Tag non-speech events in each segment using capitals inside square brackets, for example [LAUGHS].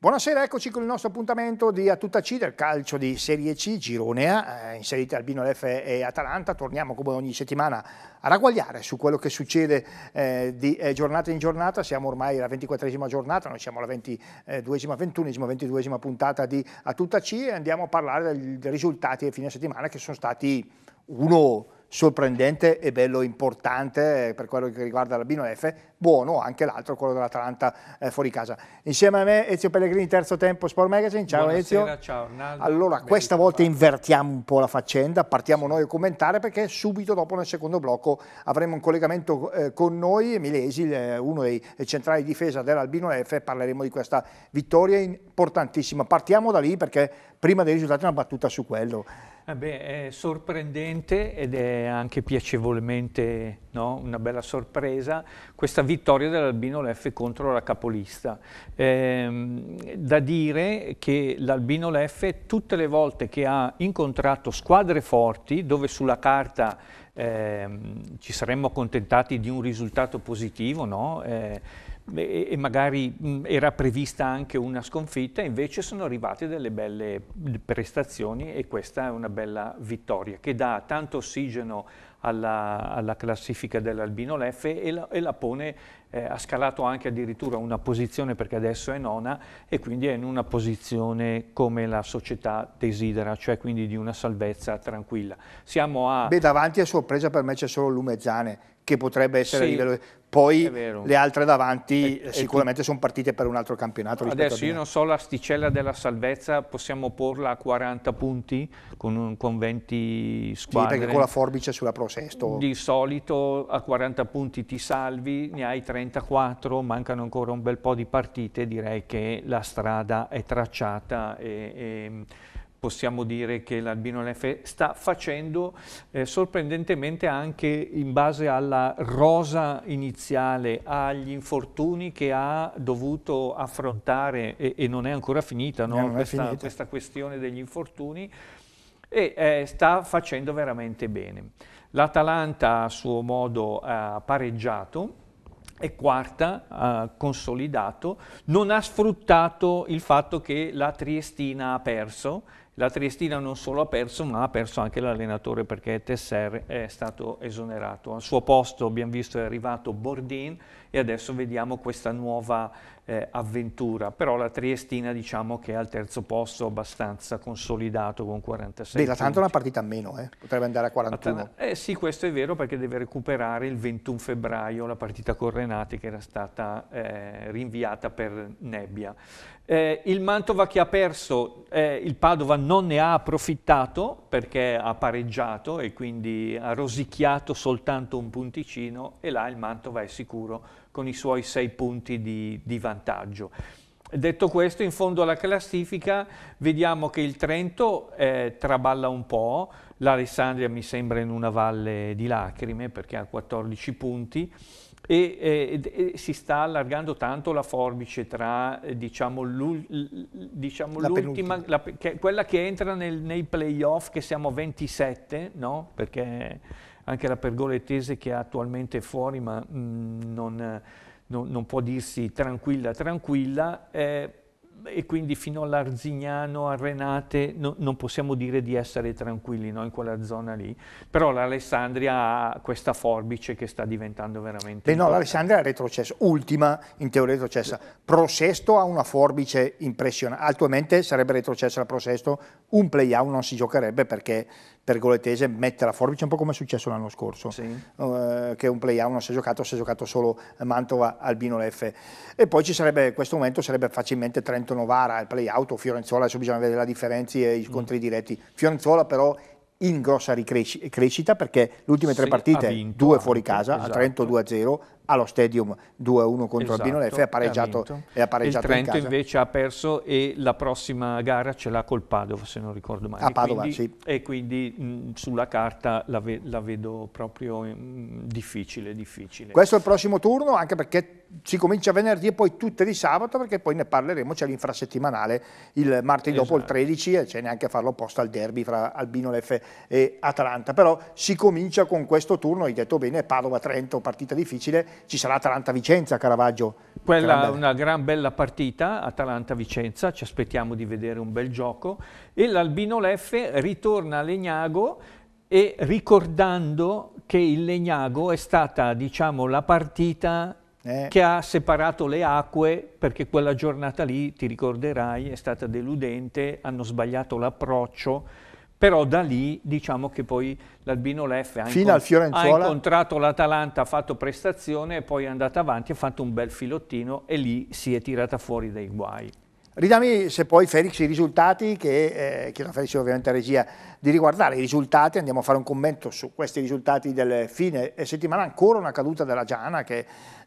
Buonasera, eccoci con il nostro appuntamento di A tutta C del calcio di Serie C, Girone A, eh, inserite Albino F e Atalanta. Torniamo come ogni settimana a ragguagliare su quello che succede eh, di eh, giornata in giornata. Siamo ormai alla 24esima giornata, noi siamo alla 22esima, eh, 21esima, 22esima puntata di A tutta C e andiamo a parlare dei risultati del fine settimana che sono stati uno sorprendente e bello importante eh, per quello che riguarda l'Albino F, buono anche l'altro, quello dell'Atalanta eh, fuori casa. Insieme a me Ezio Pellegrini, terzo tempo Sport Magazine, ciao Buonasera, Ezio. Ciao, Naldo. Allora, questa volta invertiamo un po' la faccenda, partiamo noi a commentare perché subito dopo nel secondo blocco avremo un collegamento eh, con noi, Emile Esil, eh, uno dei centrali di difesa dell'Albino F, parleremo di questa vittoria importantissima. Partiamo da lì perché prima dei risultati una battuta su quello. Eh beh, è sorprendente ed è anche piacevolmente no? una bella sorpresa questa vittoria dell'Albino Leff contro la capolista. Ehm, da dire che l'Albino Leff tutte le volte che ha incontrato squadre forti, dove sulla carta ehm, ci saremmo accontentati di un risultato positivo, no? eh, e, e magari mh, era prevista anche una sconfitta, invece sono arrivate delle belle prestazioni e questa è una bella vittoria che dà tanto ossigeno alla, alla classifica dell'Albino Leffe e la, e la pone, eh, ha scalato anche addirittura una posizione perché adesso è nona e quindi è in una posizione come la società desidera, cioè quindi di una salvezza tranquilla. Siamo a... Beh, davanti a sorpresa per me c'è solo Lumezzane che potrebbe essere sì, a livello... Poi le altre davanti e, eh, eh, sicuramente e... sono partite per un altro campionato. Adesso io non so l'asticella della salvezza, possiamo porla a 40 punti con, un, con 20 squadre. Sì, perché con la forbice sulla Pro Sesto. Di solito a 40 punti ti salvi, ne hai 34, mancano ancora un bel po' di partite, direi che la strada è tracciata e, e possiamo dire che l'Albino LF sta facendo eh, sorprendentemente anche in base alla rosa iniziale, agli infortuni che ha dovuto affrontare e, e non è ancora finita, no? non questa, finita. questa, questione degli infortuni e eh, sta facendo veramente bene. L'Atalanta a suo modo ha eh, pareggiato è quarta, eh, consolidato, non ha sfruttato il fatto che la Triestina ha perso la Triestina non solo ha perso, ma ha perso anche l'allenatore perché Tesser è stato esonerato. Al suo posto abbiamo visto è arrivato Bordin e adesso vediamo questa nuova eh, avventura. Però la Triestina diciamo che è al terzo posto abbastanza consolidato con 46 Beh, la Tanto è una partita a meno, eh? potrebbe andare a 41. Eh, sì, questo è vero perché deve recuperare il 21 febbraio la partita con Renate che era stata eh, rinviata per nebbia. Eh, il Mantova che ha perso, eh, il Padova non ne ha approfittato perché ha pareggiato e quindi ha rosicchiato soltanto un punticino e là il Mantova è sicuro con i suoi sei punti di, di vantaggio. Detto questo, in fondo alla classifica vediamo che il Trento eh, traballa un po', l'Alessandria mi sembra in una valle di lacrime perché ha 14 punti e, eh, e si sta allargando tanto la forbice tra eh, diciamo, diciamo l'ultima, quella che entra nel, nei playoff che siamo 27, no? Perché anche la pergoletese che attualmente è fuori ma mh, mm, non, non, non, può dirsi tranquilla, tranquilla, eh, e quindi fino all'Arzignano, a Renate, no, non possiamo dire di essere tranquilli no, in quella zona lì. Però l'Alessandria ha questa forbice che sta diventando veramente... Beh no, l'Alessandria è retrocessa, ultima in teoria retrocessa. Prosesto ha una forbice impressionante, attualmente sarebbe retrocessa la Prosesto, un play-out non si giocherebbe perché per mette la forbice, un po' come è successo l'anno scorso, sì. eh, che un play-out non si è giocato, si è giocato solo Mantova, Albino, Leffe. E poi ci sarebbe, questo momento sarebbe facilmente Trento-Novara, il play-out, o Fiorenzola, adesso bisogna vedere la differenza e i scontri mm. diretti. Fiorenzola però in grossa crescita perché le ultime tre sì, partite, vinto, due fuori casa, esatto. a Trento 2-0, esatto allo Stadium 2-1 contro esatto, Albino Leffe e ha pareggiato, ha pareggiato il Trento in invece ha perso e la prossima gara ce l'ha col Padova se non ricordo male. A Padova, quindi, sì. E quindi mh, mm, sulla carta la, ve la vedo proprio mh, mm, difficile, difficile. Questo è il prossimo turno anche perché si comincia venerdì e poi tutte di sabato perché poi ne parleremo, c'è l'infrasettimanale il martedì esatto. dopo il 13 esatto. e c'è neanche a farlo apposta al derby fra Albino Leffe e Atalanta, però si comincia con questo turno, hai detto bene, Padova-Trento, partita difficile ci sarà Atalanta-Vicenza, Caravaggio. Quella è una gran bella partita, Atalanta-Vicenza, ci aspettiamo di vedere un bel gioco. E l'Albino Leffe ritorna a Legnago e ricordando che il Legnago è stata diciamo, la partita eh. che ha separato le acque perché quella giornata lì, ti ricorderai, è stata deludente, hanno sbagliato l'approccio però da lì diciamo che poi l'Albino Leff ha, incont ha, incontrato l'Atalanta, ha fatto prestazione e poi è andata avanti, ha fatto un bel filottino e lì si è tirata fuori dai guai. Ridami se poi Felix i risultati, che eh, chiedo a Felix ovviamente a regia di riguardare i risultati, andiamo a fare un commento su questi risultati del fine settimana, ancora una caduta della Giana che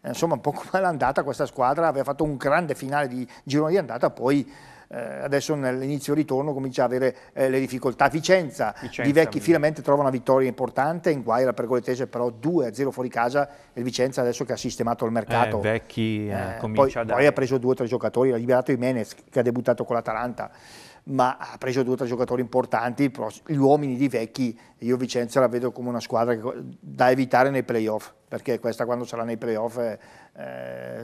eh, insomma un po' come l'andata questa squadra, aveva fatto un grande finale di girone di andata, poi eh, adesso nell'inizio ritorno comincia a avere eh, le difficoltà. Vicenza, Vicenza di vecchi finalmente trova una vittoria importante, in guai la Pergoletese però 2-0 fuori casa e Vicenza adesso che ha sistemato il mercato. Eh, vecchi eh, eh poi, dare... poi, ha preso due o tre giocatori, ha liberato Jimenez che ha debuttato con l'Atalanta ma ha preso due o tre giocatori importanti, gli uomini di vecchi, io Vicenza la vedo come una squadra da evitare nei playoff perché questa quando sarà nei playoff eh,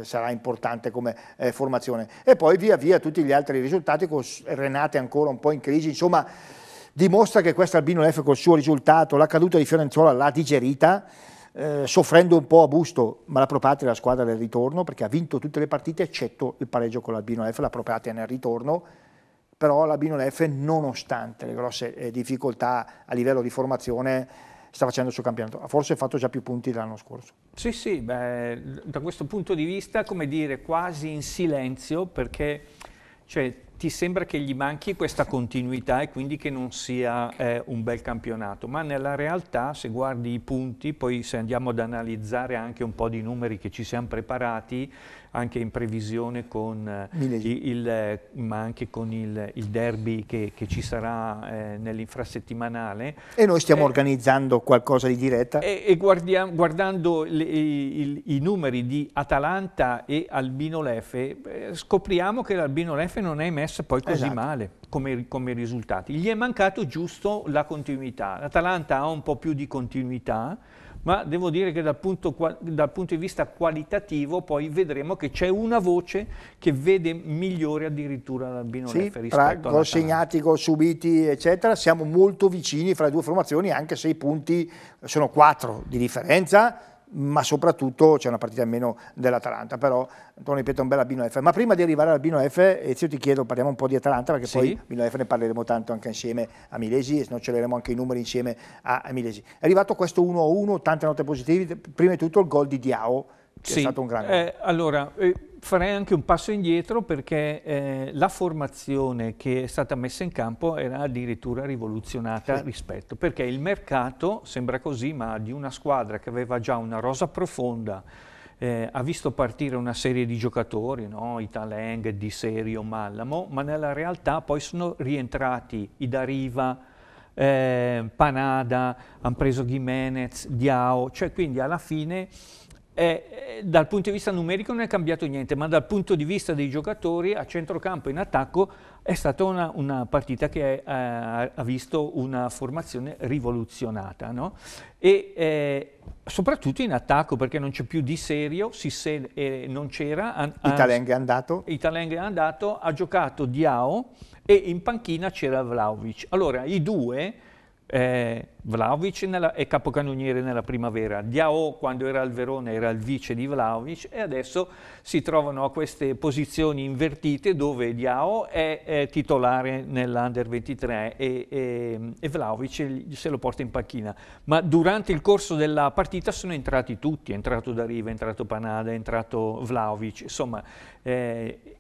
sarà importante come eh, formazione. E poi via via tutti gli altri risultati, con Renate ancora un po' in crisi, insomma dimostra che questa Albino F col suo risultato, la caduta di Fiorenzuola l'ha digerita, eh, soffrendo un po' a busto, ma la Propatria è la squadra del ritorno, perché ha vinto tutte le partite eccetto il pareggio con l'Albino F, la Propatria nel ritorno, però l'Albino F nonostante le grosse eh, difficoltà a livello di formazione sta facendo sul campionato. Forse ha fatto già più punti dell'anno scorso. Sì, sì, beh, da questo punto di vista, come dire, quasi in silenzio, perché cioè, ti sembra che gli manchi questa continuità e quindi che non sia eh, un bel campionato, ma nella realtà se guardi i punti, poi se andiamo ad analizzare anche un po' di numeri che ci siamo preparati, anche in previsione con, eh, il, eh, ma anche con il, il derby che, che, ci sarà eh, nell'infrasettimanale. E noi stiamo eh, organizzando qualcosa di diretta. E, e guardiamo, guardando le, i, i, numeri di Atalanta e Albino Lefe, eh, scopriamo che l'Albino Lefe non è messa poi così esatto. male. Come, come, risultati. Gli è mancato giusto la continuità. L'Atalanta ha un po' più di continuità, ma devo dire che dal punto, dal punto di vista qualitativo poi vedremo che c'è una voce che vede migliore addirittura l'Albino sì, Leffe rispetto a gol segnati, gol subiti eccetera, siamo molto vicini fra le due formazioni anche se i punti sono quattro di differenza ma soprattutto c'è una partita in meno dell'Atalanta, però torno ripeto un bel Albino F. Ma prima di arrivare all'Albino F, eh, io ti chiedo, parliamo un po' di Atalanta, perché sì. poi Albino F ne parleremo tanto anche insieme a Milesi e snoccioleremo anche i numeri insieme a, a Milesi. È arrivato questo 1-1, tante note positive, prima di tutto il gol di Diao, che sì. è stato un grande. Eh, allora, eh, Farei anche un passo indietro perché eh, la formazione che è stata messa in campo era addirittura rivoluzionata sì. rispetto, perché il mercato, sembra così, ma di una squadra che aveva già una rosa profonda, eh, ha visto partire una serie di giocatori, no? Italeng, Di Serio, Mallamo, ma nella realtà poi sono rientrati i Dariva, eh, Panada, hanno preso Jimenez, Diao, cioè quindi alla fine eh, eh, dal punto di vista numerico non è cambiato niente, ma dal punto di vista dei giocatori a centrocampo e in attacco è stata una, una partita che è, eh, ha visto una formazione rivoluzionata. No? E eh, soprattutto in attacco perché non c'è più Di Serio, Sissé eh, non c'era. An- Italeng è andato. Italeng è andato, ha giocato Diao e in panchina c'era Vlaovic. Allora i due eh, Vlaovic nella, è capocannoniere nella primavera, Diao quando era al Verona era il vice di Vlaovic e adesso si trovano a queste posizioni invertite dove Diao è, è titolare nell'Under 23 e, e, e, Vlaovic se lo porta in panchina. Ma durante il corso della partita sono entrati tutti, è entrato Dariva, è entrato Panada, è entrato Vlaovic, insomma eh,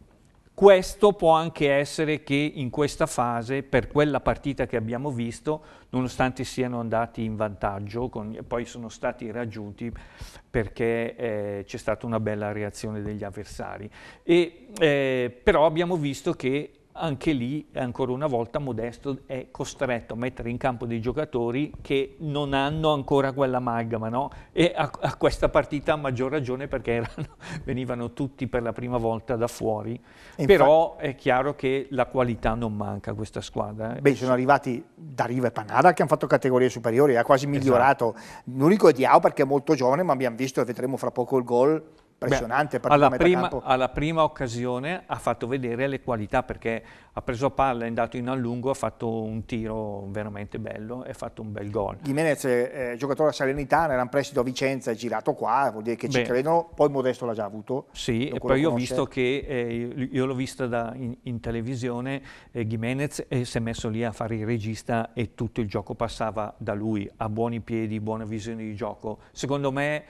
questo può anche essere che in questa fase, per quella partita che abbiamo visto, nonostante siano andati in vantaggio, con, poi sono stati raggiunti perché eh, c'è stata una bella reazione degli avversari. E, eh, però abbiamo visto che anche lì, ancora una volta, Modesto è costretto a mettere in campo dei giocatori che non hanno ancora quell'amalgama, no? E a, a, questa partita ha maggior ragione perché erano, [LAUGHS] venivano tutti per la prima volta da fuori. Infatti, Però è chiaro che la qualità non manca a questa squadra. Eh. Beh, sono arrivati da Riva e Panada che hanno fatto categorie superiori, ha quasi migliorato. Esatto. L'unico è Diao perché è molto giovane, ma abbiamo visto e vedremo fra poco il gol impressionante Beh, alla, prima, alla, prima, occasione ha fatto vedere le qualità perché ha preso palla, è andato in allungo, ha fatto un tiro veramente bello e ha fatto un bel gol. Jimenez, eh, giocatore salernitana, era in prestito a Vicenza, è girato qua, vuol dire che Beh, ci credono, poi Modesto l'ha già avuto. Sì, e poi io ho visto che, eh, io l'ho visto da, in, in, televisione, eh, Jimenez eh, si è messo lì a fare il regista e tutto il gioco passava da lui, ha buoni piedi, buona visione di gioco. Secondo me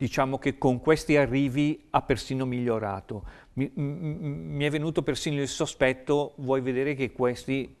diciamo che con questi arrivi ha persino migliorato. Mi, mi, è venuto persino il sospetto, vuoi vedere che questi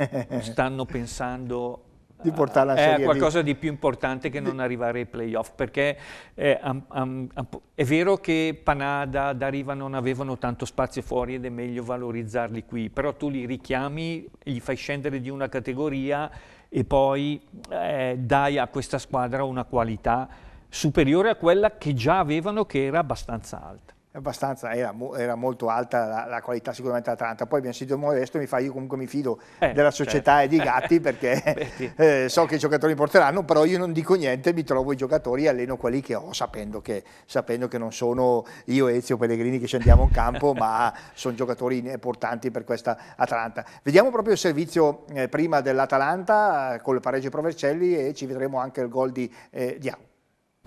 [LAUGHS] stanno pensando di portare la eh, serie eh, qualcosa di più importante che non arrivare ai playoff, perché eh, um, um, um, è vero che Panada, Dariva non avevano tanto spazio fuori ed è meglio valorizzarli qui, però tu li richiami, gli fai scendere di una categoria e poi eh, dai a questa squadra una qualità superiore a quella che già avevano che era abbastanza alta. Abbastanza, era, era molto alta la, la qualità sicuramente dell'Atalanta, poi abbiamo sentito Modesto, mi fa io comunque mi fido eh, della società certo. e di certo. Gatti [LAUGHS] perché eh, so che i giocatori porteranno, però io non dico niente, mi trovo i giocatori e alleno quelli che ho sapendo che, sapendo che non sono io e Ezio Pellegrini che scendiamo in campo, [LAUGHS] ma sono giocatori importanti per questa Atalanta. Vediamo proprio il servizio eh, prima dell'Atalanta eh, con il pareggio Provercelli e ci vedremo anche il gol di, eh, di Acqua.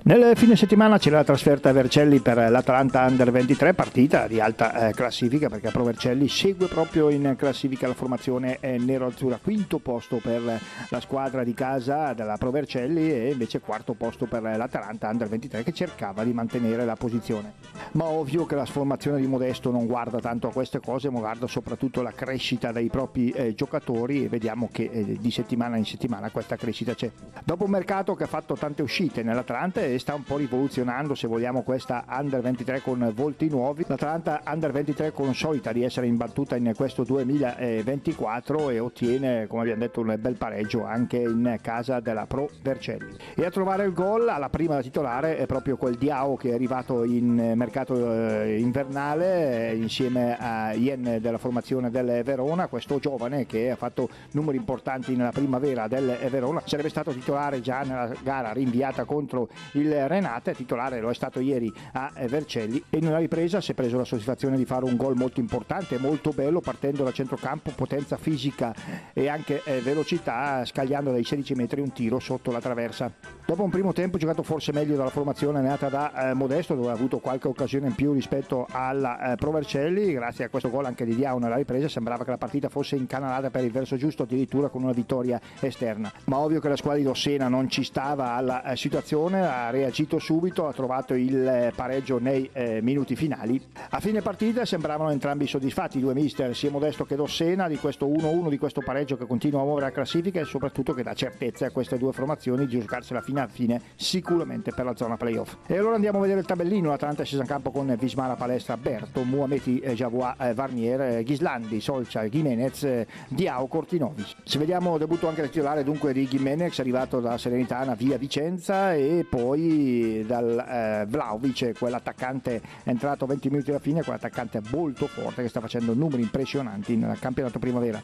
Nel fine settimana c'è la trasferta a Vercelli per l'Atalanta Under 23, partita di alta eh, classifica perché Pro Vercelli segue proprio in classifica la formazione eh, nero-azzurra, quinto posto per la squadra di casa della Pro Vercelli e invece quarto posto per l'Atalanta Under 23 che cercava di mantenere la posizione. Ma ovvio che la formazione di Modesto non guarda tanto a queste cose, ma guarda soprattutto la crescita dei propri eh, giocatori e vediamo che di settimana in settimana questa crescita c'è. Dopo un mercato che ha fatto tante uscite nell'Atalanta e sta un po' rivoluzionando se vogliamo questa Under 23 con volti nuovi. L'Atalanta Under 23 consolida di essere imbattuta in questo 2024 e ottiene come abbiamo detto un bel pareggio anche in casa della Pro Vercelli. E a trovare il gol alla prima da titolare è proprio quel Diao che è arrivato in mercato eh, invernale eh, insieme a Ien della formazione del Verona, questo giovane che ha fatto numeri importanti nella primavera del Verona, sarebbe stato titolare già nella gara rinviata contro il Renate titolare lo è stato ieri a Vercelli e in una ripresa si è preso la soddisfazione di fare un gol molto importante, molto bello partendo da centrocampo, potenza fisica e anche eh, velocità scagliando dai 16 metri un tiro sotto la traversa. Dopo un primo tempo giocato forse meglio dalla formazione nata da eh, Modesto dove ha avuto qualche occasione in più rispetto alla eh, Pro Vercelli grazie a questo gol anche di Diao nella ripresa sembrava che la partita fosse incanalata per il verso giusto addirittura con una vittoria esterna. Ma ovvio che la squadra di Rossena non ci stava alla situazione, la reagito subito, ha trovato il eh, pareggio nei eh, minuti finali. A fine partita sembravano entrambi soddisfatti i due mister, sia Modesto che Dossena, di questo 1-1, di questo pareggio che continua a muovere la classifica e soprattutto che dà certezza a queste due formazioni di giocarsela fino a fine sicuramente per la zona playoff. E allora andiamo a vedere il tabellino, Atalanta scesa in campo con Vismara Palestra, Berto, Muameti, eh, Javois, eh, Varnier, Ghislandi, Solcia, Jimenez, Diao, Cortinovic. Se vediamo debutto anche il titolare dunque di Jimenez, arrivato da Serenitana via Vicenza e poi poi dal eh, Vlaovic, quell'attaccante è entrato 20 minuti alla fine, quell'attaccante molto forte che sta facendo numeri impressionanti nel campionato primavera.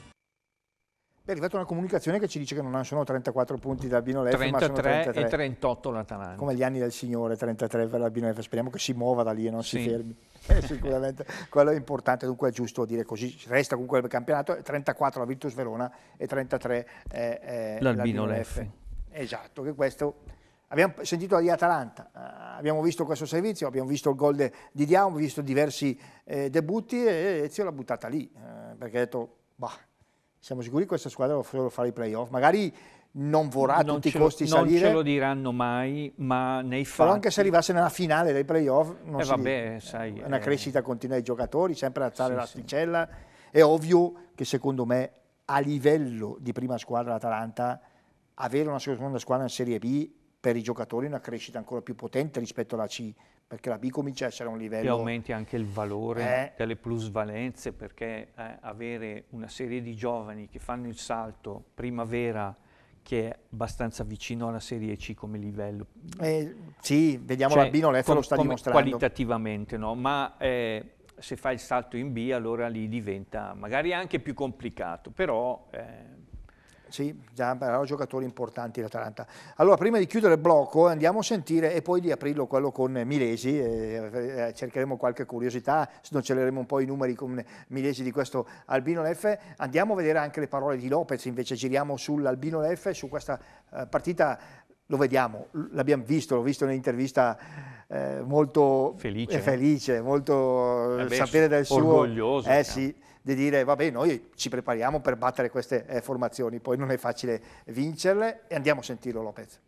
È arrivata una comunicazione che ci dice che non sono 34 punti da Albino Lef, 33, e 38 l'Atalanta. Come gli anni del signore, 33 per l'Albino Lef. Speriamo che si muova da lì e non sì. si fermi. [LAUGHS] Eh, sicuramente quello è importante, dunque è giusto dire così, resta comunque il campionato, 34 la Virtus Verona e 33 eh, eh, l'Albino Lef. Esatto, che questo Abbiamo sentito di Atalanta, eh, abbiamo visto questo servizio, abbiamo visto il gol di Diamo, abbiamo visto diversi eh, debutti e Ezio l'ha buttata lì, eh, perché ha detto, bah, siamo sicuri che questa squadra vuole fare i playoff, magari non vorrà a tutti i costi lo, salire. Non ce lo diranno mai, ma nei fatti... Però anche se arrivasse nella finale dei playoff, non eh, si vabbè, eh, sai, è una eh... crescita continua dei giocatori, sempre alzare sì, l'asticella. Sì. È ovvio che secondo me a livello di prima squadra l'Atalanta avere una seconda squadra in Serie B per i giocatori una crescita ancora più potente rispetto alla C, perché la B comincia a essere un livello... E aumenti anche il valore eh, delle plusvalenze, perché eh, avere una serie di giovani che fanno il salto primavera che è abbastanza vicino alla Serie C come livello. Eh, sì, vediamo cioè, la B, Nolefa lo sta dimostrando. Qualitativamente, no? ma eh, se fa il salto in B allora lì diventa magari anche più complicato, però eh, sì, già erano giocatori importanti l'Atalanta. Allora, prima di chiudere il blocco, andiamo a sentire e poi di aprirlo quello con Milesi, eh, eh cercheremo qualche curiosità, snocceleremo un po' i numeri con Milesi di questo Albino F. Andiamo a vedere anche le parole di Lopez, invece giriamo sull'Albino F, su questa eh, partita lo vediamo, l'abbiamo visto, l'ho visto nell'intervista eh, molto felice. felice, molto Vabbè, eh, eh sapere del suo... Orgoglioso. Eh, diciamo. sì di dire vabbè noi ci prepariamo per battere queste eh, formazioni, poi non è facile vincerle e andiamo a sentirlo Lopez.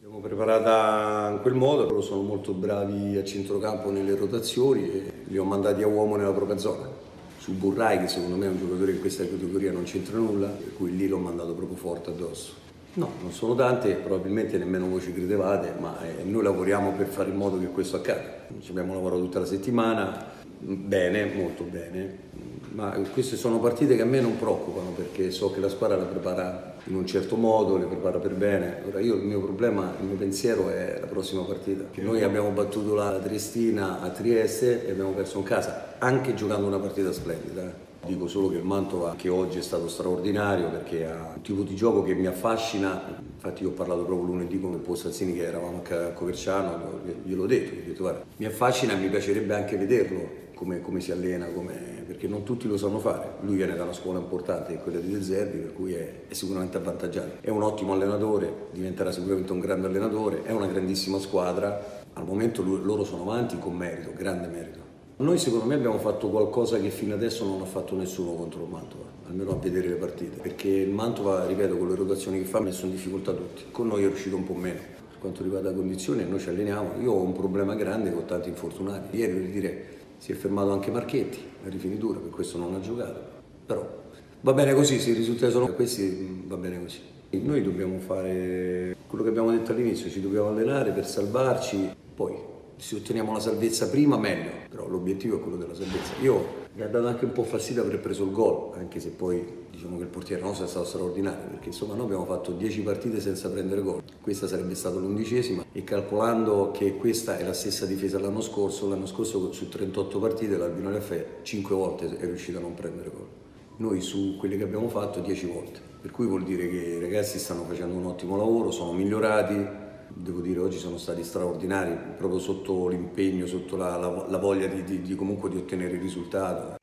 L'abbiamo preparata in quel modo, loro sono molto bravi a centrocampo nelle rotazioni e li ho mandati a uomo nella propria zona. Su Burrai, che secondo me è un giocatore in questa categoria non c'entra nulla, per cui lì l'ho mandato proprio forte addosso. No, non sono tante, probabilmente nemmeno voi ci credevate, ma eh, noi lavoriamo per fare in modo che questo accada. Ci abbiamo lavorato tutta la settimana, bene, molto bene, ma queste sono partite che a me non preoccupano perché so che la squadra la prepara in un certo modo, le prepara per bene. Ora io il mio problema, il mio pensiero è la prossima partita. Che Noi abbiamo battuto la Triestina a Trieste e abbiamo perso in casa, anche giocando una partita splendida. Eh. Dico solo che il Mantova che oggi è stato straordinario perché ha un tipo di gioco che mi affascina. Infatti io ho parlato proprio lunedì con il Postazzini che eravamo a Coverciano, gliel'ho detto, ho detto guarda, mi affascina e mi piacerebbe anche vederlo come, come si allena, come perché non tutti lo sanno fare. Lui viene da una scuola importante, quella di De Zerbi, per cui è, è sicuramente avvantaggiato. È un ottimo allenatore, diventerà sicuramente un grande allenatore, è una grandissima squadra. Al momento lui, loro sono avanti con merito, grande merito. Noi secondo me abbiamo fatto qualcosa che fino adesso non ha fatto nessuno contro il Mantova, almeno a vedere le partite, perché il Mantova, ripeto, con le rotazioni che fa ha messo in difficoltà tutti, con noi è riuscito un po' meno. Per quanto riguarda la condizione, noi ci alleniamo, io ho un problema grande con tanti infortunati. Ieri, per dire, si è fermato anche Marchetti, la rifinitura, per questo non ha giocato. Però va bene così, se i risultati sono questi va bene così. noi dobbiamo fare quello che abbiamo detto all'inizio, ci dobbiamo allenare per salvarci, poi se otteniamo la salvezza prima meglio, però l'obiettivo è quello della salvezza. Io mi ha dato anche un po' fastidio aver preso il gol, anche se poi diciamo che il portiere nostro è stato straordinario, perché insomma noi abbiamo fatto 10 partite senza prendere gol. Questa sarebbe stata l'undicesima e calcolando che questa è la stessa difesa dell'anno scorso, l'anno scorso su 38 partite l'Albino Caffè 5 volte è riuscito a non prendere gol. Noi su quelle che abbiamo fatto 10 volte, per cui vuol dire che i ragazzi stanno facendo un ottimo lavoro, sono migliorati, devo dire, oggi sono stati straordinari, proprio sotto l'impegno, sotto la, la, la voglia di, di, di, comunque di ottenere il risultato.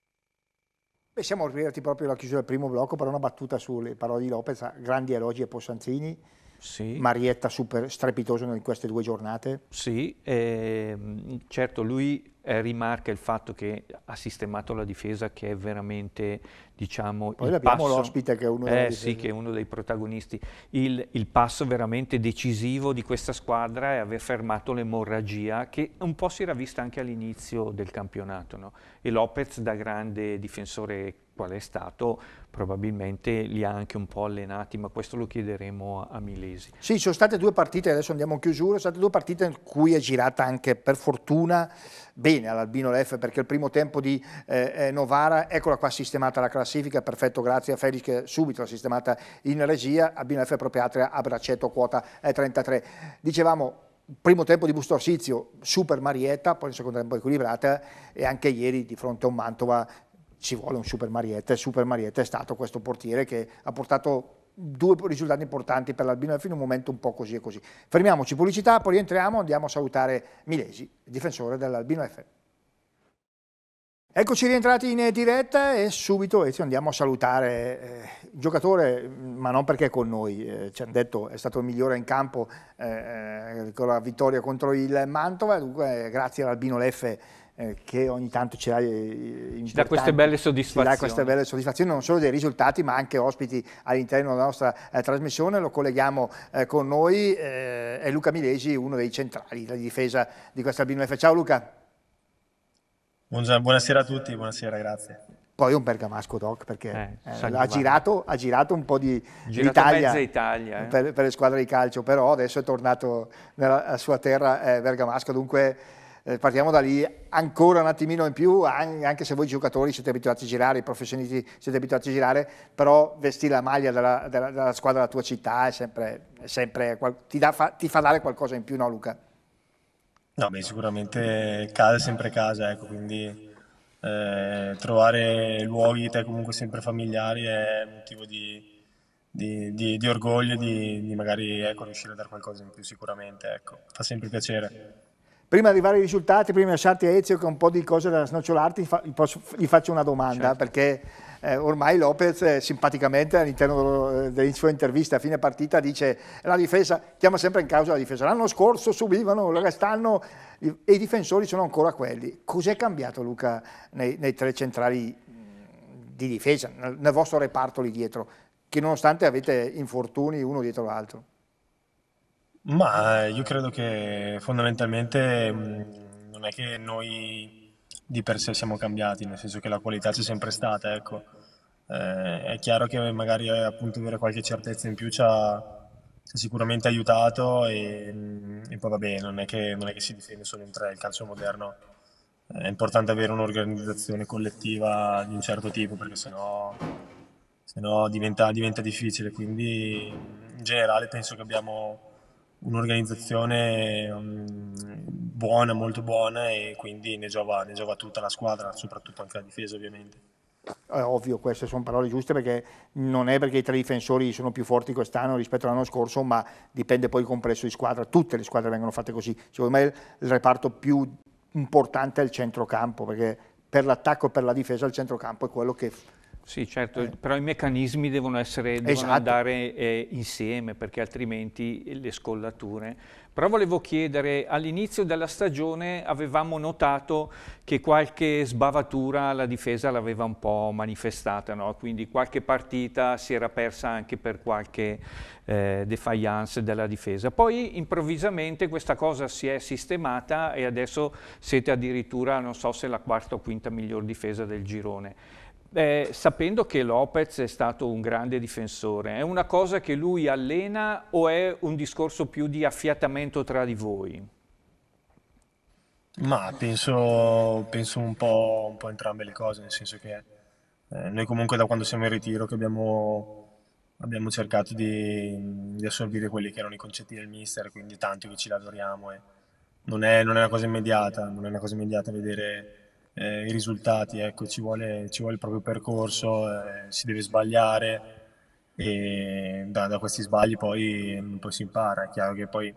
Beh, siamo arrivati proprio alla chiusura del primo blocco, però una battuta sulle parole di Lopez, grandi elogi a Possanzini, sì. Marietta super strepitoso in queste due giornate. Sì, ehm, certo lui eh, rimarca il fatto che ha sistemato la difesa che è veramente diciamo, Poi il passo, l'ospite che è uno, eh, sì, che è uno dei protagonisti, il, il, passo veramente decisivo di questa squadra è aver fermato l'emorragia che un po' si era vista anche all'inizio del campionato no? e Lopez da grande difensore qual è stato, probabilmente li ha anche un po' allenati, ma questo lo chiederemo a Milesi. Sì, sono state due partite, adesso andiamo in chiusura, sono state due partite in cui è girata anche per fortuna bene all'Albino Lef perché il primo tempo di eh, eh Novara, eccola qua sistemata la classifica, perfetto, grazie a Felix che subito l'ha sistemata in regia, Albino Lef è proprio a braccetto quota 33. Eh, Dicevamo primo tempo di Busto Arsizio, super Marietta, poi il secondo tempo equilibrata e anche ieri di fronte a un Mantova ci vuole un Super Marietta e Super Marietta è stato questo portiere che ha portato due risultati importanti per l'Albino Delfino, un momento un po' così e così. Fermiamoci, pubblicità, poi rientriamo, andiamo a salutare Milesi, difensore dell'Albino F. Eccoci rientrati in diretta e subito Ezio andiamo a salutare eh, il giocatore, ma non perché è con noi, eh, ci hanno detto è stato il migliore in campo eh, eh con la vittoria contro il Mantova, dunque eh, grazie all'Albino Leffe eh, che ogni tanto ci dà, eh, ci dà, queste belle soddisfazioni. Ci dà queste belle soddisfazioni, non solo dei risultati, ma anche ospiti all'interno della nostra eh, trasmissione. Lo colleghiamo eh, con noi, eh, è Luca Milesi, uno dei centrali della difesa di questa BNF. Ciao Luca. Buonasera a tutti, buonasera, grazie. Poi un bergamasco doc perché ha girato, ha, girato, un po' di Italia, Italia per, per, le squadre di calcio, però adesso è tornato nella sua terra bergamasco, dunque eh, partiamo da lì ancora un attimino in più, anche se voi giocatori siete abituati a girare, i professionisti siete abituati a girare, però vestire la maglia della, della, della squadra della tua città è sempre, è sempre ti, da, fa, ti, fa, dare qualcosa in più, no Luca? No, beh, sicuramente casa è sempre casa, ecco, quindi eh, trovare luoghi te comunque sempre familiari è motivo di, di, di, di orgoglio, di, di magari ecco, riuscire a dare qualcosa in più sicuramente, ecco, fa sempre piacere. Prima di arrivare ai risultati, prima di lasciarti a Ezio che un po' di cose da snocciolarti, gli faccio una domanda certo. perché eh, ormai Lopez eh, simpaticamente all'interno delle eh, sue interviste a fine partita dice la difesa, chiama sempre in causa la difesa, l'anno scorso subivano, quest'anno e i difensori sono ancora quelli. Cos'è cambiato Luca nei, nei, tre centrali di difesa, nel, nel vostro reparto lì dietro, che nonostante avete infortuni uno dietro l'altro? Ma eh, io credo che fondamentalmente mm, non è che noi di per sé siamo cambiati, nel senso che la qualità c'è sempre stata, ecco. Eh, è chiaro che magari eh, appunto avere qualche certezza in più ci ha sicuramente aiutato e, mm, e poi vabbè, non è, che, non è che si difende solo in tre, il calcio moderno è importante avere un'organizzazione collettiva di un certo tipo perché sennò, sennò diventa, diventa difficile, quindi in generale penso che abbiamo un'organizzazione mm, buona, molto buona e quindi ne giova, ne giova tutta la squadra, soprattutto anche la difesa ovviamente. È eh, ovvio, queste sono parole giuste perché non è perché i tre difensori sono più forti quest'anno rispetto all'anno scorso, ma dipende poi il complesso di squadra. Tutte le squadre vengono fatte così. Secondo me il reparto più importante è il centrocampo, perché per l'attacco e per la difesa il centrocampo è quello che sì, certo, eh. però i meccanismi devono, essere, devono esatto. andare eh, insieme perché altrimenti le scollature. Però volevo chiedere, all'inizio della stagione avevamo notato che qualche sbavatura la difesa l'aveva un po' manifestata, no? quindi qualche partita si era persa anche per qualche eh, defiance della difesa. Poi improvvisamente questa cosa si è sistemata e adesso siete addirittura, non so se la quarta o quinta miglior difesa del girone. Eh, sapendo che Lopez è stato un grande difensore, è una cosa che lui allena o è un discorso più di affiatamento tra di voi? Ma penso, penso un, po', un, po', entrambe le cose, nel senso che eh, noi comunque da quando siamo in ritiro che abbiamo, abbiamo cercato di, di, assorbire quelli che erano i concetti del mister, quindi tanto che ci lavoriamo e non è, non è una cosa immediata, non è una cosa immediata vedere eh, i risultati, ecco, ci vuole, ci vuole il proprio percorso, eh, si deve sbagliare e da, da questi sbagli poi, poi, si impara, è chiaro che poi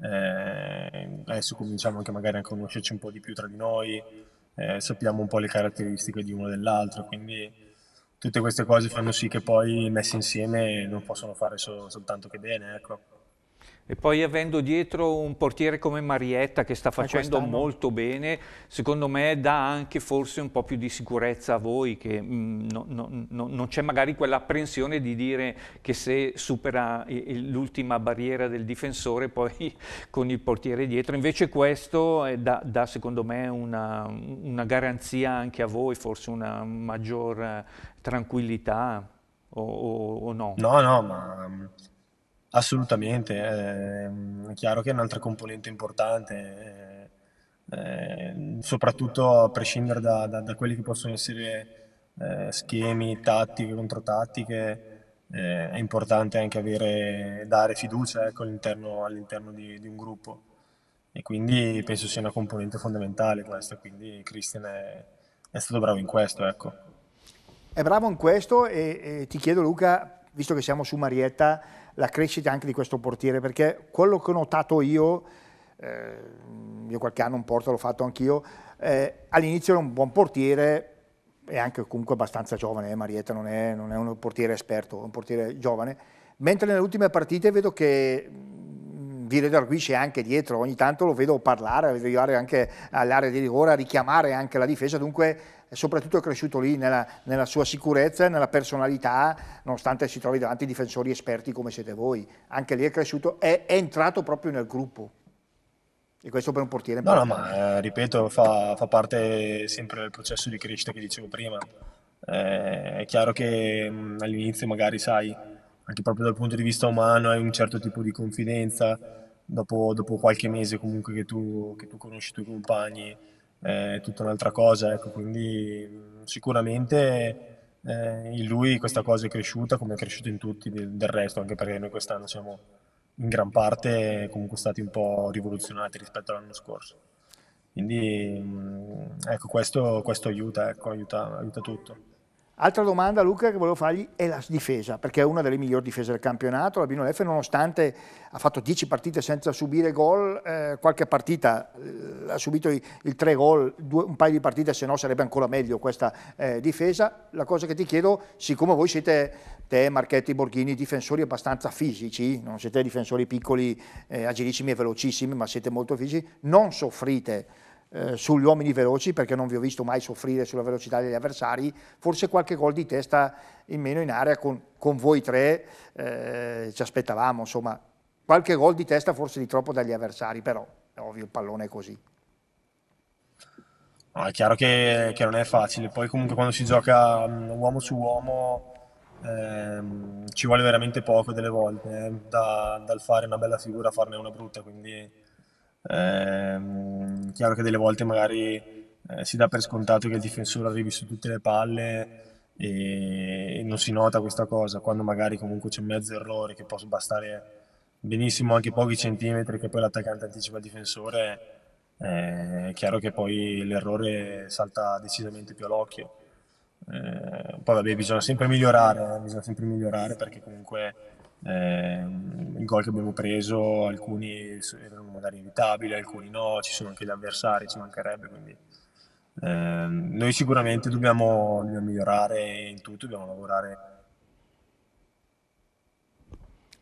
eh, adesso cominciamo anche magari a conoscerci un po' di più tra di noi, eh, sappiamo un po' le caratteristiche di uno e dell'altro, quindi tutte queste cose fanno sì che poi messe insieme non possono fare sol- soltanto che bene, ecco. E poi avendo dietro un portiere come Marietta che sta eh, facendo molto bene, secondo me dà anche forse un po' più di sicurezza a voi, che mm, no, no, no, non c'è magari quell'apprensione di dire che se supera l'ultima barriera del difensore [LAUGHS] poi con il portiere dietro. Invece questo eh, dà, dà secondo me una, una garanzia anche a voi, forse una maggior eh, tranquillità. O, o, no? No, no, ma mm, Assolutamente, ehm, è chiaro che è un'altra componente importante, ehm, eh, soprattutto a prescindere da, da- da quelli che possono essere eh, schemi, tattiche, controtattiche, eh, è importante anche avere, dare fiducia, ecco, all'interno, all'interno di, di un gruppo. E quindi penso sia una componente fondamentale questa, quindi Christian è, è stato bravo in questo, ecco. È bravo in questo e, e ti chiedo Luca, visto che siamo su Marietta, la crescita anche di questo portiere, perché quello che ho notato io, eh, io qualche anno un porto l'ho fatto anch'io, eh, all'inizio era un buon portiere, è anche comunque abbastanza giovane, eh, Marietta non è, non è, un portiere esperto, è un portiere giovane, mentre nelle ultime partite vedo che mm, vi redarguisce anche dietro, ogni tanto lo vedo parlare, arrivare anche all'area di rigore, a richiamare anche la difesa, dunque soprattutto è cresciuto lì nella, nella sua sicurezza e nella personalità, nonostante si trovi davanti difensori esperti come siete voi. Anche lì è cresciuto, è, è entrato proprio nel gruppo. E questo per un portiere. No, no, ma eh, ripeto, fa, fa, parte sempre del processo di crescita che dicevo prima. Eh, è chiaro che mh, all'inizio magari, sai, anche proprio dal punto di vista umano hai un certo tipo di confidenza. Dopo, dopo qualche mese comunque che tu, che tu conosci i tuoi compagni, è tutta un'altra cosa, ecco, quindi sicuramente eh, in lui questa cosa è cresciuta come è cresciuta in tutti del, del, resto, anche perché noi quest'anno siamo in gran parte comunque stati un po' rivoluzionati rispetto all'anno scorso. Quindi mm, ecco, questo, questo aiuta, ecco, aiuta, aiuta tutto. Altra domanda, Luca, che volevo fargli è la difesa, perché è una delle migliori difese del campionato. La Binolef, nonostante ha fatto 10 partite senza subire gol, eh, qualche partita eh, ha subito il 3 gol, due, un paio di partite, se no sarebbe ancora meglio questa eh, difesa. La cosa che ti chiedo, siccome voi siete, te, Marchetti, Borghini, difensori abbastanza fisici, non siete difensori piccoli, eh, agilissimi e velocissimi, ma siete molto fisici, non soffrite eh, sugli uomini veloci perché non vi ho visto mai soffrire sulla velocità degli avversari, forse qualche gol di testa in meno in area con, con voi tre eh, ci aspettavamo, insomma qualche gol di testa forse di troppo dagli avversari, però è ovvio il pallone è così. No, è chiaro che, che, non è facile, poi comunque quando si gioca um, uomo su uomo ehm, ci vuole veramente poco delle volte, eh, da, dal fare una bella figura a farne una brutta, quindi eh, chiaro che delle volte magari eh, si dà per scontato che il difensore arrivi su tutte le palle e, e non si nota questa cosa, quando magari comunque c'è mezzo errore che può bastare benissimo anche pochi centimetri che poi l'attaccante anticipa il difensore, eh, è chiaro che poi l'errore salta decisamente più all'occhio. Eh, poi vabbè, bisogna sempre migliorare, eh, bisogna sempre migliorare perché comunque eh, I gol che abbiamo preso, alcuni erano magari evitabili, alcuni no, ci sono anche gli avversari, ci mancherebbe. Quindi eh, noi sicuramente dobbiamo, dobbiamo migliorare in tutto, dobbiamo lavorare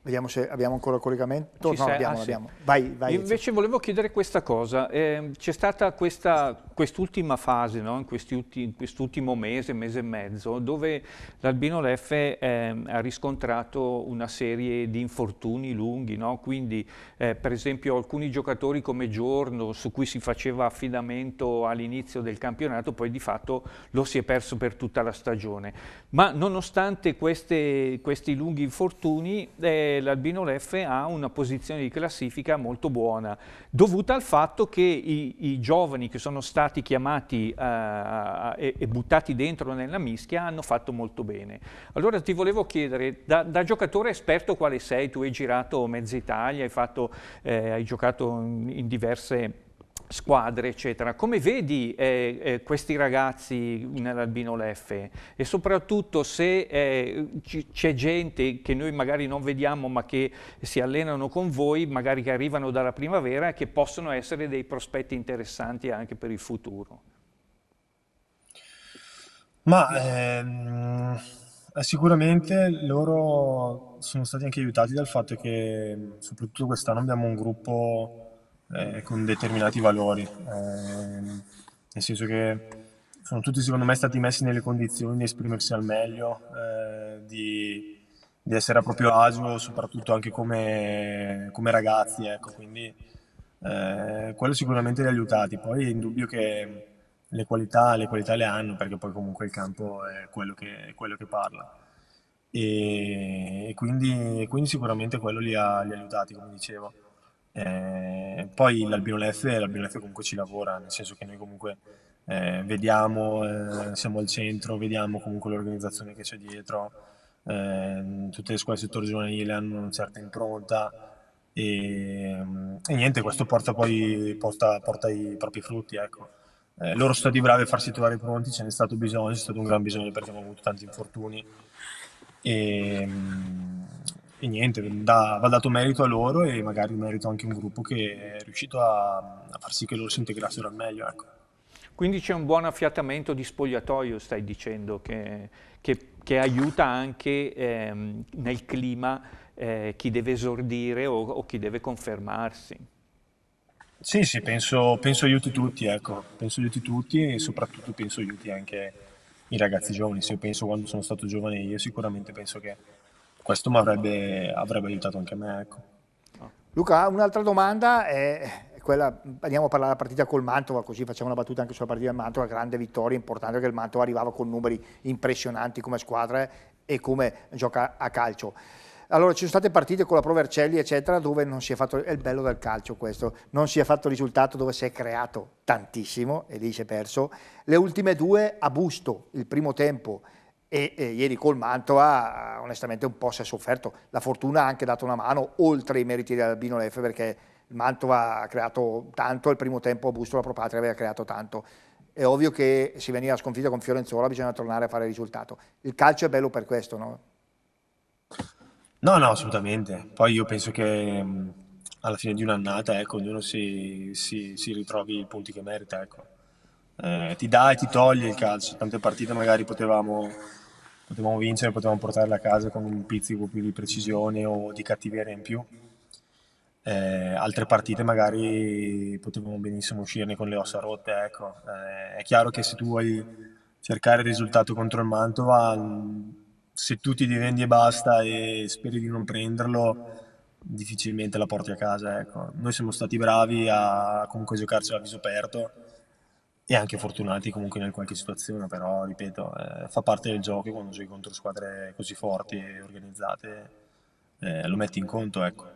Vediamo se abbiamo ancora collegamento. Ci no, sei, abbiamo, ah, abbiamo. Vai, vai. Invece volevo chiedere questa cosa. Eh, c'è stata quest'ultima fase, no? in quest'ultimo quest mese, mese e mezzo, dove l'Albino Leffe eh, ha riscontrato una serie di infortuni lunghi. No? Quindi, eh, per esempio, alcuni giocatori come Giorno, su cui si faceva affidamento all'inizio del campionato, poi di fatto lo si è perso per tutta la stagione. Ma nonostante queste, questi lunghi infortuni... Eh, l'Albino Leffe ha una posizione di classifica molto buona, dovuta al fatto che i, i giovani che sono stati chiamati eh, e, e, buttati dentro nella mischia hanno fatto molto bene. Allora ti volevo chiedere, da, da giocatore esperto quale sei? Tu hai girato mezza Italia, hai, fatto, eh, hai giocato in, in diverse squadre, eccetera. Come vedi eh, eh, questi ragazzi nell'Albino Leffe? E soprattutto se eh, c'è gente che noi magari non vediamo ma che si allenano con voi, magari che arrivano dalla primavera e che possono essere dei prospetti interessanti anche per il futuro. Ma ehm, eh, sicuramente loro sono stati anche aiutati dal fatto che soprattutto quest'anno abbiamo un gruppo eh, con determinati valori, eh, nel senso che sono tutti secondo me stati messi nelle condizioni di esprimersi al meglio, eh, di, di, essere a proprio agio, soprattutto anche come, come ragazzi, ecco, quindi eh, quello sicuramente li ha aiutati, poi è indubbio che le qualità, le qualità le hanno, perché poi comunque il campo è quello che, è quello che parla. e quindi, quindi, sicuramente quello li ha, li ha aiutati, come dicevo. Eh, poi l'Albino F, l'Albino F comunque ci lavora, nel senso che noi comunque eh, vediamo, eh, siamo al centro, vediamo comunque l'organizzazione che c'è dietro, eh, tutte le scuole del settore giovanile hanno una certa impronta e, e niente, questo porta poi porta, porta i propri frutti. Ecco. Eh, loro sono stati bravi a farsi trovare pronti, ce n'è stato bisogno, c'è stato un gran bisogno perché abbiamo avuto tanti infortuni. E, e niente, da, va dato merito a loro e magari merito anche a un gruppo che è riuscito a, a, far sì che loro si integrassero al meglio. Ecco. Quindi c'è un buon affiatamento di spogliatoio, stai dicendo, che, che, che aiuta anche ehm, nel clima eh, chi deve esordire o, o, chi deve confermarsi. Sì, sì, penso, penso aiuti tutti, ecco, penso aiuti tutti e soprattutto penso aiuti anche i ragazzi giovani. Se io penso quando sono stato giovane io sicuramente penso che questo mi avrebbe, avrebbe, aiutato anche me. Ecco. Luca, un'altra domanda è quella, andiamo a parlare della partita col Mantova, così facciamo una battuta anche sulla partita del Mantova, grande vittoria, importante che il Mantova arrivava con numeri impressionanti come squadra e come gioca a calcio. Allora, ci sono state partite con la Pro Vercelli, eccetera, dove non si è fatto, è il bello del calcio questo, non si è fatto risultato dove si è creato tantissimo e lì si è perso. Le ultime due a Busto, il primo tempo, e, e, ieri col Mantova eh, onestamente un po' si è sofferto. La fortuna ha anche dato una mano, oltre i meriti di Albino Leffe, perché il Mantova ha creato tanto, al primo tempo a Busto Bustola Propatria aveva creato tanto. È ovvio che se veniva sconfitta con Fiorenzuola bisogna tornare a fare il risultato. Il calcio è bello per questo, no? No, no, assolutamente. Poi io penso che mm, alla fine di un'annata, ecco, ognuno si, si, si ritrovi i punti che merita, ecco eh, ti dà e ti toglie il calcio. Tante partite magari potevamo, potevamo vincere, potevamo portarle a casa con un pizzico più di precisione o di cattiveria in più. Eh, altre partite magari potevamo benissimo uscirne con le ossa rotte. Ecco. Eh, è chiaro che se tu vuoi cercare il risultato contro il Mantova, mm, se tu ti divendi e basta e speri di non prenderlo, difficilmente la porti a casa. Ecco. Noi siamo stati bravi a comunque giocarci a viso aperto e anche fortunati comunque in qualche situazione, però ripeto, eh, fa parte del gioco quando giochi contro squadre così forti e organizzate, eh, lo metti in conto, ecco.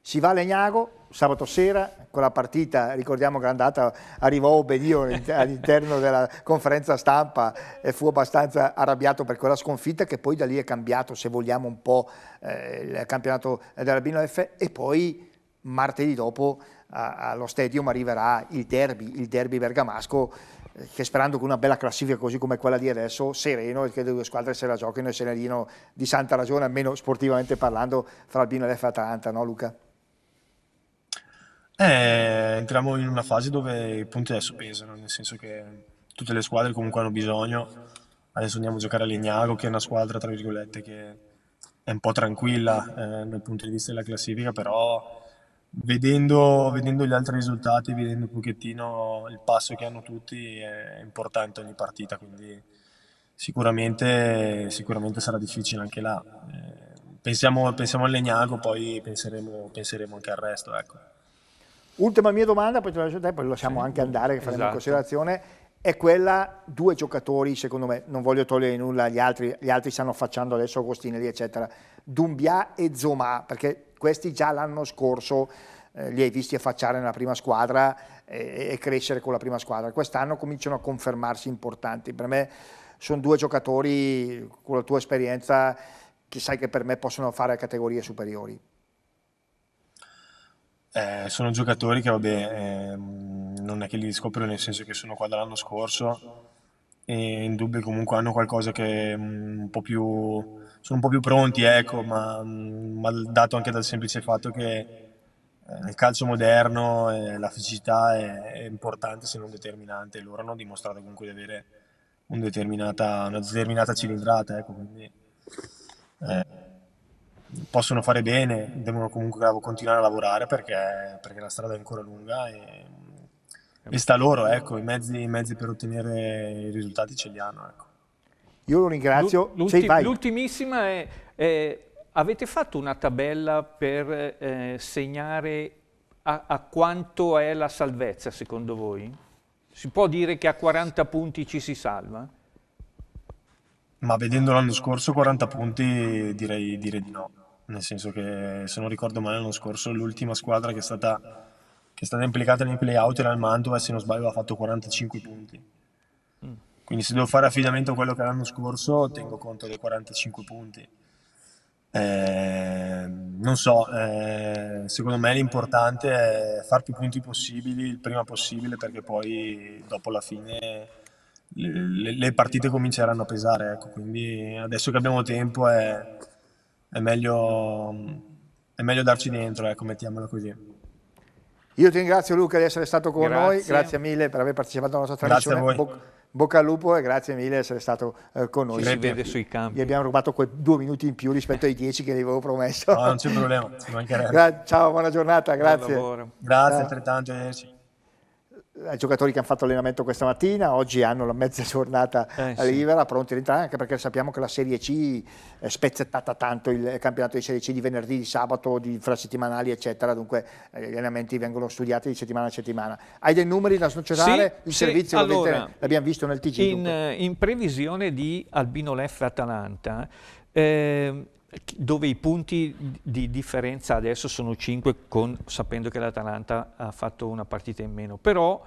Si va a Legnago sabato sera con la partita, ricordiamo che è andata, arrivò Obedio [LAUGHS] all'interno della conferenza stampa e fu abbastanza arrabbiato per quella sconfitta che poi da lì è cambiato, se vogliamo, un po' eh, il campionato della BNF e poi martedì dopo allo stadium arriverà il derby, il derby bergamasco, eh, che sperando con una bella classifica così come quella di adesso, sereno, e che le due squadre se la giochino e se ne diano di santa ragione, almeno sportivamente parlando, fra Albino e l'F Atalanta, no Luca? Eh, entriamo in una fase dove i punti adesso pesano, nel senso che tutte le squadre comunque hanno bisogno. Adesso andiamo a giocare a Legnago, che è una squadra, tra virgolette, che è un po' tranquilla eh, dal punto di vista della classifica, però vedendo, vedendo, gli altri risultati, vedendo un pochettino il passo che hanno tutti, è importante ogni partita, quindi sicuramente, sicuramente sarà difficile anche là. Eh, pensiamo, pensiamo Legnago, poi penseremo, penseremo, anche al resto. Ecco. Ultima mia domanda, poi te la lascio te, poi lo lasciamo sì. anche andare, che faremo esatto. considerazione è quella due giocatori, secondo me, non voglio togliere nulla agli altri, gli altri stanno facendo adesso Agostinelli, eccetera, Dumbia e Zoma, perché questi già l'anno scorso eh, li hai visti affacciare nella prima squadra eh, e crescere con la prima squadra. Quest'anno cominciano a confermarsi importanti. Per me sono due giocatori con la tua esperienza che sai che per me possono fare categorie superiori. Eh, sono giocatori che vabbè, ehm non è che li riscopro nel senso che sono qua dall'anno scorso e in dubbio comunque hanno qualcosa che mm, un po' più sono un po' più pronti, ecco, ma, mm, ma dato anche dal semplice fatto che nel eh, calcio moderno eh, la fisicità è, è, importante se non determinante. Loro hanno dimostrato comunque di avere un determinata, una determinata cilindrata, ecco, quindi eh, possono fare bene, devono comunque continuare a lavorare perché, perché la strada è ancora lunga. E, e eh, sta loro, ecco, i mezzi, i mezzi per ottenere i risultati ce li hanno. Ecco. Io lo ringrazio. l'ultimissima è, è, avete fatto una tabella per eh, segnare a, a, quanto è la salvezza secondo voi? Si può dire che a 40 punti ci si salva? Ma vedendo l'anno scorso 40 punti direi, direi di no, nel senso che se non ricordo male l'anno scorso l'ultima squadra che è stata che è stata implicata nei playout era il Mantova e se non sbaglio ha fatto 45 punti. Mm. Quindi se devo fare affidamento a quello che l'anno scorso tengo conto dei 45 punti. Eh, non so, eh, secondo me l'importante è far più punti possibili il prima possibile perché poi dopo la fine le, le partite cominceranno a pesare. Ecco. Quindi adesso che abbiamo tempo è, è, meglio, è meglio darci dentro, ecco, mettiamola così. Io ti ringrazio Luca di essere stato con grazie. noi, grazie mille per aver partecipato alla nostra trasmissione. bocca al lupo e grazie mille di essere stato eh, con noi. Ci si vede sui campi. Gli abbiamo rubato quei due minuti in più rispetto ai dieci che gli avevo promesso. No, ah, non c'è problema, ci mancherebbe. ciao, buona giornata, grazie. Buon lavoro. Grazie, ciao. altrettanto, eh, ai eh, giocatori che hanno fatto allenamento questa mattina, oggi hanno la mezza giornata eh, libera, sì. pronti ad entrare, anche perché sappiamo che la Serie C è spezzettata tanto, il campionato di Serie C di venerdì, di sabato, di frasettimanali, eccetera, dunque eh, gli allenamenti vengono studiati di settimana a settimana. Hai dei numeri da societare? Sì, il sì. servizio allora, l'abbiamo visto nel TG. In, eh, in, previsione di Albino Leffa Atalanta, eh, dove i punti di differenza adesso sono 5 con, sapendo che l'Atalanta ha fatto una partita in meno. Però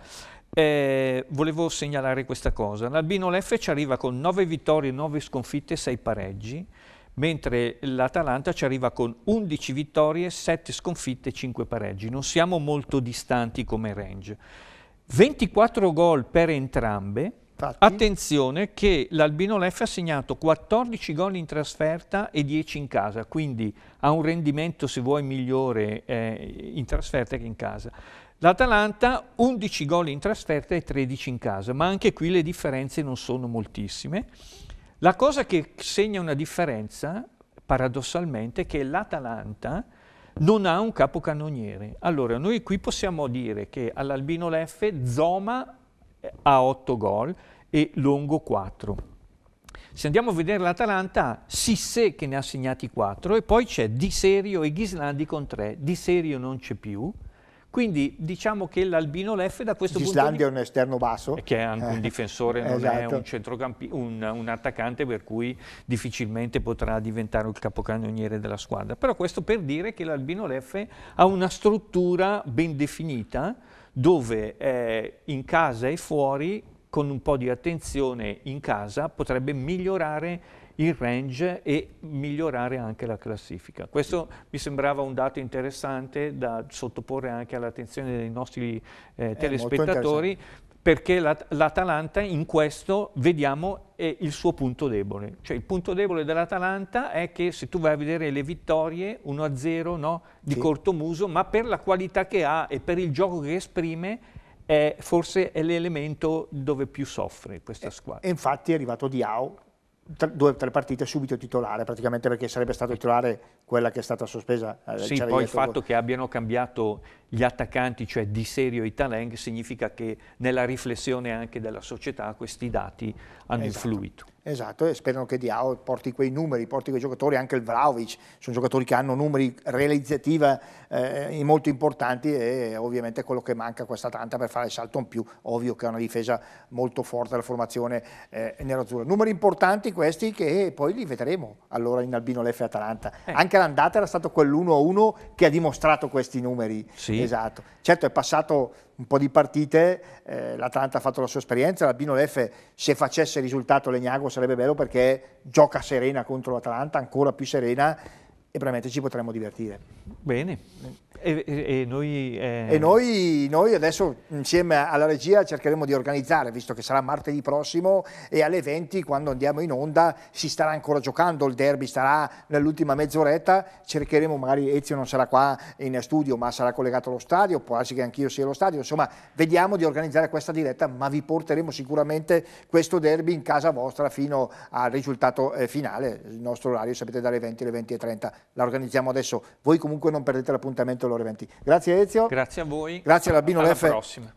eh, volevo segnalare questa cosa. L'Albino Leffe ci arriva con 9 vittorie, 9 sconfitte, 6 pareggi, mentre l'Atalanta ci arriva con 11 vittorie, 7 sconfitte, 5 pareggi. Non siamo molto distanti come range. 24 gol per entrambe, Infatti. Attenzione che l'Albino Leff ha segnato 14 gol in trasferta e 10 in casa, quindi ha un rendimento se vuoi migliore eh, in trasferta che in casa. L'Atalanta 11 gol in trasferta e 13 in casa, ma anche qui le differenze non sono moltissime. La cosa che segna una differenza, paradossalmente, è che l'Atalanta non ha un capocannoniere. Allora, noi qui possiamo dire che all'Albino Leffe Zoma ha 8 gol e Longo 4. Se andiamo a vedere l'Atalanta, Sisse che ne ha segnati 4 e poi c'è Di Serio e Ghislandi con 3. Di Serio non c'è più. Quindi diciamo che l'Albino Leffe da questo Gislandi punto di vista... è un esterno basso. Che è anche un eh, difensore, non esatto. è un, esatto. centrocampi... un, un, attaccante per cui difficilmente potrà diventare il capocannoniere della squadra. Però questo per dire che l'Albino Leffe ha una struttura ben definita, dove eh, in casa e fuori, con un po' di attenzione in casa, potrebbe migliorare il range e migliorare anche la classifica. Questo mi sembrava un dato interessante da sottoporre anche all'attenzione dei nostri eh, eh telespettatori perché l'Atalanta in questo vediamo il suo punto debole. Cioè il punto debole dell'Atalanta è che se tu vai a vedere le vittorie 1-0 no, di sì. muso, ma per la qualità che ha e per il gioco che esprime, è, forse è l'elemento dove più soffre questa eh, squadra. E infatti è arrivato Diao due o tre partite subito titolare, praticamente perché sarebbe stato titolare quella che è stata sospesa. Eh, sì, poi il fatto che abbiano cambiato gli attaccanti, cioè Di Serio i Taleng, significa che nella riflessione anche della società questi dati hanno esatto. influito. Esatto, e sperano che Diao porti quei numeri, porti quei giocatori, anche il Vlaovic, sono giocatori che hanno numeri realizzativi eh, molto importanti e ovviamente quello che manca a questa Atalanta per fare il salto in più, ovvio che è una difesa molto forte della formazione eh, nerazzurra. Numeri importanti questi che poi li vedremo allora in Albino Leffe Atalanta. Eh. Anche l'andata era stato quell'1-1 che ha dimostrato questi numeri. Sì. Esatto. Certo è passato un po' di partite, eh, l'Atalanta ha fatto la sua esperienza, la Binolef se facesse risultato Legnago sarebbe bello perché gioca serena contro l'Atalanta, ancora più serena e probabilmente ci potremmo divertire. Bene. E, e, noi, eh... e noi, noi, adesso insieme alla regia cercheremo di organizzare, visto che sarà martedì prossimo e alle 20 quando andiamo in onda si starà ancora giocando, il derby starà nell'ultima mezz'oretta, cercheremo magari Ezio non sarà qua in studio ma sarà collegato allo stadio, può essere che anch'io sia allo stadio, insomma vediamo di organizzare questa diretta ma vi porteremo sicuramente questo derby in casa vostra fino al risultato eh, finale, il nostro orario sapete dalle 20 alle 20.30, la organizziamo adesso, voi comunque non perdete l'appuntamento Benedetto Loreventi. Grazie Ezio. Grazie a voi. Grazie all'Albino Leffe.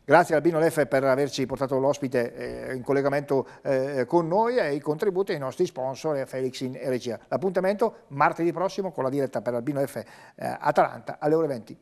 Grazie all'Albino Leffe per averci portato l'ospite eh, in collegamento eh, con noi e i contributi ai nostri sponsor e eh, a Felix in regia. L'appuntamento martedì prossimo con la diretta per Albino F Atalanta alle ore 20.